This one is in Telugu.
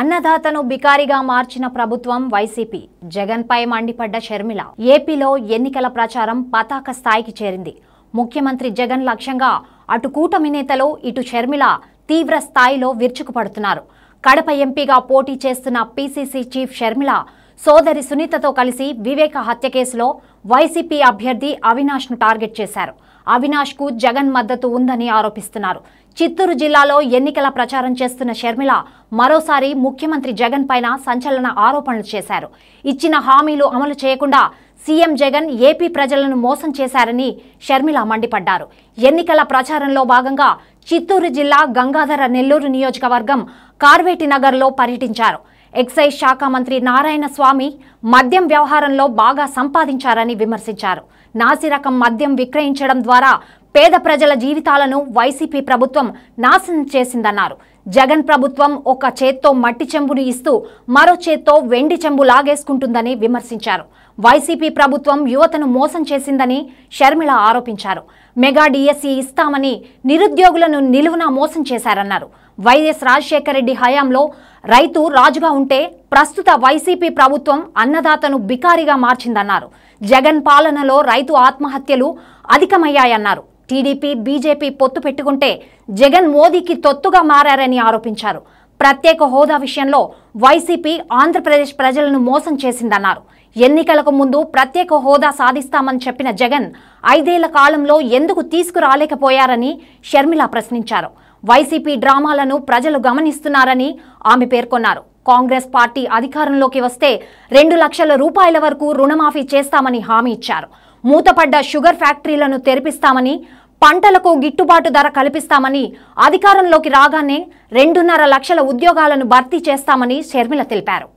అన్నదాతను బికారిగా మార్చిన ప్రభుత్వం వైసీపీ జగన్పై మండిపడ్డ షర్మిల ఏపీలో ఎన్నికల ప్రచారం పతాక స్థాయికి చేరింది ముఖ్యమంత్రి జగన్ లక్ష్యంగా అటు కూటమి నేతలు ఇటు షర్మిల తీవ్ర స్థాయిలో విరుచుకుపడుతున్నారు కడప ఎంపీగా పోటీ చేస్తున్న పీసీసీ చీఫ్ షర్మిల సోదరి సునీతతో కలిసి వివేక హత్య కేసులో వైసీపీ అభ్యర్థి అవినాష్ను టార్గెట్ చేశారు అవినాష్కు జగన్ మద్దతు ఉందని ఆరోపిస్తున్నారు చిత్తూరు జిల్లాలో ఎన్నికల ప్రచారం చేస్తున్న షర్మిల మరోసారి ముఖ్యమంత్రి జగన్ పైన సంచలన ఆరోపణలు చేశారు ఇచ్చిన హామీలు అమలు చేయకుండా సీఎం జగన్ ఏపీ ప్రజలను మోసం చేశారని షర్మిల మండిపడ్డారు ఎన్నికల ప్రచారంలో భాగంగా చిత్తూరు జిల్లా గంగాధర నెల్లూరు నియోజకవర్గం కార్వేటి నగర్లో పర్యటించారు ఎక్సైజ్ శాఖ మంత్రి నారాయణ స్వామి మద్యం వ్యవహారంలో బాగా సంపాదించారని విమర్శించారు నాసిరకం మద్యం విక్రయించడం ద్వారా పేద ప్రజల జీవితాలను వైసీపీ ప్రభుత్వం నాశనం చేసిందన్నారు జగన్ ప్రభుత్వం ఒక చేత్తో మట్టి చెంబును ఇస్తూ మరో చేత్తో వెండి చెంబు లాగేసుకుంటుందని విమర్శించారు వైసీపీ ప్రభుత్వం యువతను మోసం చేసిందని షర్మిళ ఆరోపించారు మెగా డిఎస్సి ఇస్తామని నిరుద్యోగులను నిలువున మోసం చేశారన్నారు వైఎస్ రాజశేఖర రెడ్డి హయాంలో రైతు రాజుగా ఉంటే ప్రస్తుత వైసీపీ ప్రభుత్వం అన్నదాతను బికారిగా మార్చిందన్నారు జగన్ పాలనలో రైతు ఆత్మహత్యలు అధికమయ్యాయన్నారు టీడీపీ బీజేపీ పొత్తు పెట్టుకుంటే జగన్ మోదీకి తొత్తుగా మారని ఆరోపించారు ప్రత్యేక హోదా విషయంలో వైసీపీ ఆంధ్రప్రదేశ్ ప్రజలను మోసం చేసిందన్నారు ఎన్నికలకు ముందు ప్రత్యేక హోదా సాధిస్తామని చెప్పిన జగన్ ఐదేళ్ల కాలంలో ఎందుకు తీసుకురాలేకపోయారని షర్మిల ప్రశ్నించారు వైసీపీ డ్రామాలను ప్రజలు గమనిస్తున్నారని ఆమె పేర్కొన్నారు కాంగ్రెస్ పార్టీ అధికారంలోకి వస్తే రెండు లక్షల రూపాయల వరకు రుణమాఫీ చేస్తామని హామీ ఇచ్చారు మూతపడ్డ షుగర్ ఫ్యాక్టరీలను తెరిపిస్తామని పంటలకు గిట్టుబాటు ధర కల్పిస్తామని అధికారంలోకి రాగానే రెండున్నర లక్షల ఉద్యోగాలను భర్తీ చేస్తామని షర్మిల తెలిపారు